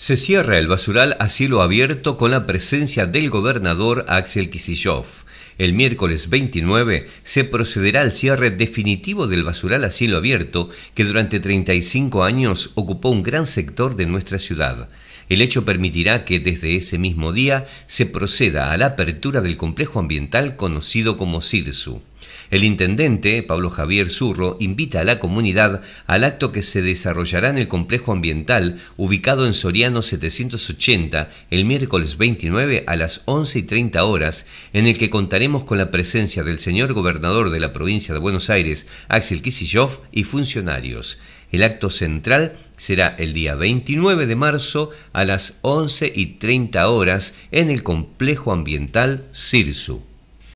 Se cierra el basural a cielo abierto con la presencia del gobernador Axel Kisilov. El miércoles 29 se procederá al cierre definitivo del basural a cielo abierto que durante 35 años ocupó un gran sector de nuestra ciudad. El hecho permitirá que desde ese mismo día se proceda a la apertura del complejo ambiental conocido como CIRSU. El intendente, Pablo Javier Zurro, invita a la comunidad al acto que se desarrollará en el complejo ambiental ubicado en Soriano 780 el miércoles 29 a las 11 y 30 horas, en el que contaremos con la presencia del señor gobernador de la provincia de Buenos Aires, Axel Kicillof, y funcionarios. El acto central será el día 29 de marzo a las 11 y 30 horas en el complejo ambiental CIRSU.